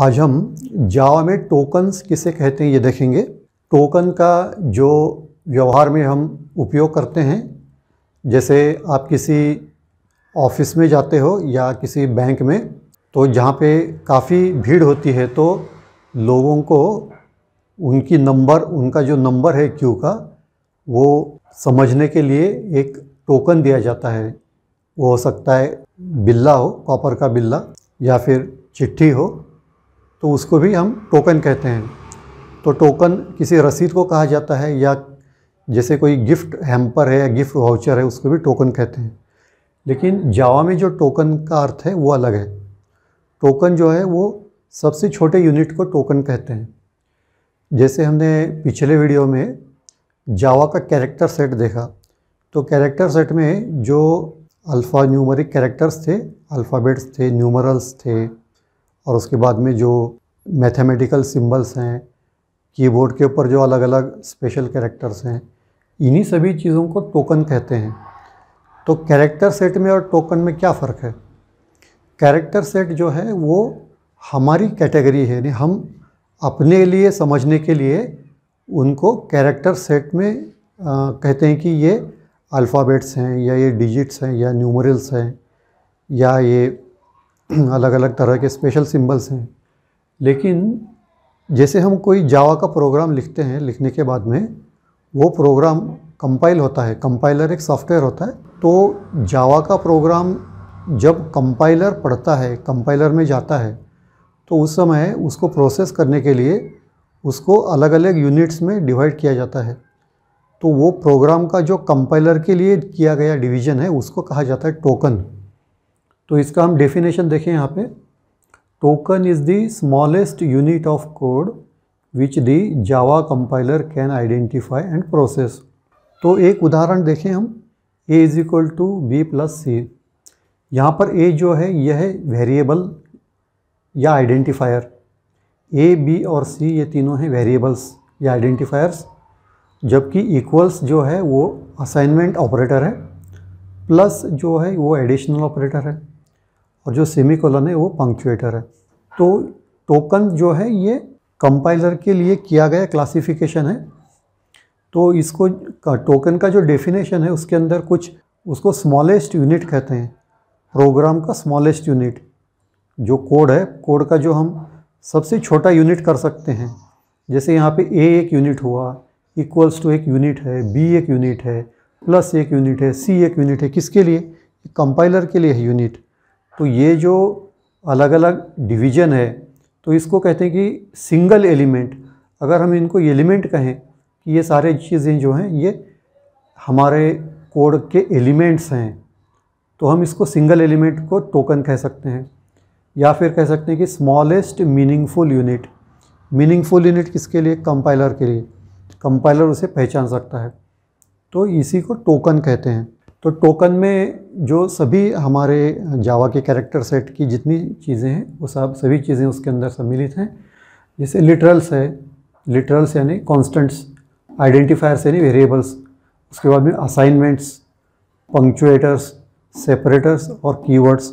आज हम जावा में टोकन्स किसे कहते हैं ये देखेंगे टोकन का जो व्यवहार में हम उपयोग करते हैं जैसे आप किसी ऑफिस में जाते हो या किसी बैंक में तो जहाँ पे काफ़ी भीड़ होती है तो लोगों को उनकी नंबर उनका जो नंबर है क्यू का वो समझने के लिए एक टोकन दिया जाता है वो हो सकता है बिल्ला हो कॉपर का बिल्ला या फिर चिट्ठी हो तो उसको भी हम टोकन कहते हैं तो टोकन किसी रसीद को कहा जाता है या जैसे कोई गिफ्ट हैम्पर है या गिफ्ट वाउचर है उसको भी टोकन कहते हैं लेकिन जावा में जो टोकन का अर्थ है वो अलग है टोकन जो है वो सबसे छोटे यूनिट को टोकन कहते हैं जैसे हमने पिछले वीडियो में जावा का कैरेक्टर सेट देखा तो कैरेक्टर सेट में जो अल्फ़ा न्यूमरिक कैरेक्टर्स थे अल्फ़ाबेट्स थे न्यूमरल्स थे और उसके बाद में जो मैथमेटिकल सिम्बल्स हैं कीबोर्ड के ऊपर जो अलग अलग स्पेशल कैरेक्टर्स हैं इन्हीं सभी चीज़ों को टोकन कहते हैं तो कैरेक्टर सेट में और टोकन में क्या फ़र्क है कैरेक्टर सेट जो है वो हमारी कैटेगरी है यानी हम अपने लिए समझने के लिए उनको कैरेक्टर सेट में आ, कहते हैं कि ये अल्फ़ाबेट्स हैं या ये डिजिट्स हैं या न्यूमरल्स हैं या ये अलग अलग तरह के स्पेशल सिंबल्स हैं लेकिन जैसे हम कोई जावा का प्रोग्राम लिखते हैं लिखने के बाद में वो प्रोग्राम कंपाइल होता है कंपाइलर एक सॉफ्टवेयर होता है तो जावा का प्रोग्राम जब कंपाइलर पढ़ता है कंपाइलर में जाता है तो उस समय उसको प्रोसेस करने के लिए उसको अलग अलग यूनिट्स में डिवाइड किया जाता है तो वो प्रोग्राम का जो कंपाइलर के लिए किया गया डिवीज़न है उसको कहा जाता है टोकन तो इसका हम डेफिनेशन देखें यहाँ पे token is the smallest unit of code which the Java compiler can identify and process तो एक उदाहरण देखें हम A is equal to B plus C यहाँ पर ए जो है यह है वेरिएबल या आइडेंटिफायर ए बी और सी ये तीनों हैं वेरिएबल्स या आइडेंटिफायर्स जबकि इक्वल्स जो है वो असाइनमेंट ऑपरेटर है प्लस जो है वो एडिशनल ऑपरेटर है और जो सेमी कॉलन है वो पंक्चुएटर है तो टोकन जो है ये कंपाइलर के लिए किया गया क्लासिफिकेशन है तो इसको टोकन का जो डेफिनेशन है उसके अंदर कुछ उसको स्मॉलेस्ट यूनिट कहते हैं प्रोग्राम का स्मॉलेस्ट यूनिट जो कोड है कोड का जो हम सबसे छोटा यूनिट कर सकते हैं जैसे यहाँ पे ए एक यूनिट हुआ इक्वल्स टू एक यूनिट है बी एक यूनिट है प्लस एक यूनिट है सी एक यूनिट है किसके लिए कंपाइलर के लिए है यूनिट तो ये जो अलग अलग डिवीजन है तो इसको कहते हैं कि सिंगल एलिमेंट अगर हम इनको एलिमेंट कहें कि ये सारे चीज़ें जो हैं ये हमारे कोड के एलिमेंट्स हैं तो हम इसको सिंगल एलिमेंट को टोकन कह सकते हैं या फिर कह सकते हैं कि smallest meaningful unit meaningful unit किसके लिए कंपाइलर के लिए कंपाइलर उसे पहचान सकता है तो इसी को टोकन कहते हैं तो टोकन में जो सभी हमारे जावा के कैरेक्टर सेट की जितनी चीज़ें हैं वो सब सभी चीज़ें उसके अंदर सम्मिलित हैं जैसे लिटरल्स है लिटरल्स यानी कॉन्स्टेंट्स आइडेंटिफायर्स यानी वेरिएबल्स उसके बाद में असाइनमेंट्स पंक्चुएटर्स सेपरेटर्स और कीवर्ड्स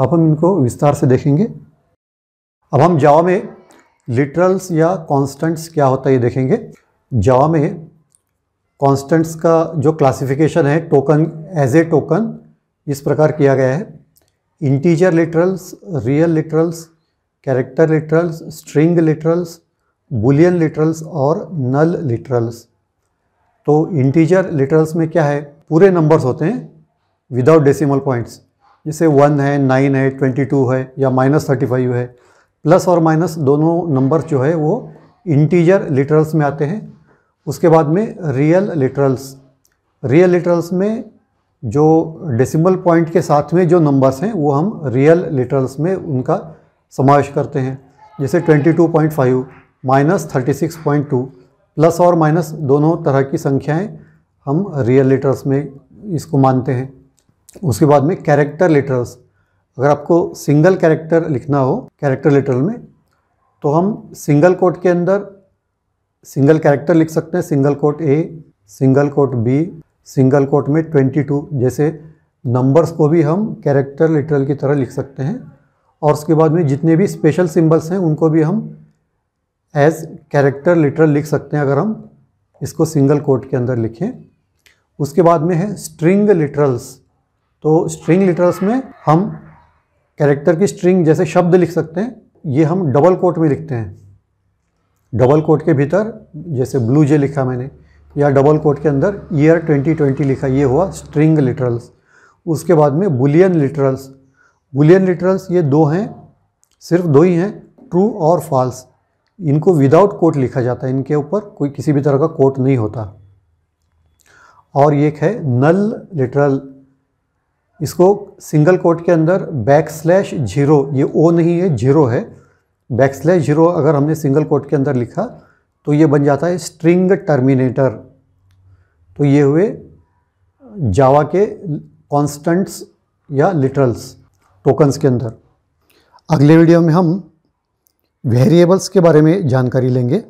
अब हम इनको विस्तार से देखेंगे अब हम जावा में लिटरल्स या कॉन्स्टेंट्स क्या होता है ये देखेंगे जावा में कांस्टेंट्स का जो क्लासिफिकेशन है टोकन एज ए टोकन इस प्रकार किया गया है integer literals real literals character literals string literals boolean literals और नल लिटरल्स तो इंटीजर लिटरल्स में क्या है पूरे नंबर्स होते हैं विदाउट डेसिमल पॉइंट्स जैसे वन है नाइन है ट्वेंटी टू है या माइनस थर्टी फाइव है प्लस और माइनस दोनों नंबर्स जो है वो इंटीजर लिटरल्स में आते हैं उसके बाद में रियल लिटरल्स रियल लिटरल्स में जो डेसिमल पॉइंट के साथ में जो नंबर्स हैं वो हम रियल लिटरल्स में उनका समावेश करते हैं जैसे 22.5 माइनस थर्टी प्लस और माइनस दोनों तरह की संख्याएं हम रियल लिटरल्स में इसको मानते हैं उसके बाद में कैरेक्टर लिटरल्स अगर आपको सिंगल कैरेक्टर लिखना हो कैरेक्टर लिटरल में तो हम सिंगल कोट के अंदर सिंगल कैरेक्टर लिख सकते हैं single quote A single quote B single quote में 22 जैसे नंबर्स को भी हम कैरेक्टर लिटरल की तरह लिख सकते हैं और उसके बाद में जितने भी स्पेशल सिंबल्स हैं उनको भी हम एज कैरेक्टर लिटरल लिख सकते हैं अगर हम इसको सिंगल कोट के अंदर लिखें उसके बाद में है स्ट्रिंग लिटरल्स तो स्ट्रिंग लिटरल्स में हम कैरेक्टर की स्ट्रिंग जैसे शब्द लिख सकते हैं ये हम डबल कोट में लिखते हैं डबल कोट के भीतर जैसे ब्लू जे लिखा मैंने या डबल कोट के अंदर ईयर 2020 लिखा ये हुआ स्ट्रिंग लिटरल्स उसके बाद में बुलियन लिटरल्स बुलियन लिटरल्स ये दो हैं सिर्फ दो ही हैं ट्रू और फॉल्स इनको विदाउट कोट लिखा जाता है इनके ऊपर कोई किसी भी तरह का कोट नहीं होता और एक है नल लिटरल इसको सिंगल कोट के अंदर बैक स्लैश जीरो ये ओ नहीं है जीरो है बैक स्लैश जीरो अगर हमने सिंगल कोट के अंदर लिखा तो ये बन जाता है स्ट्रिंग टर्मिनेटर तो ये हुए जावा के कॉन्स्टेंट्स या लिटरल्स टोकन्स के अंदर अगले वीडियो में हम वेरिएबल्स के बारे में जानकारी लेंगे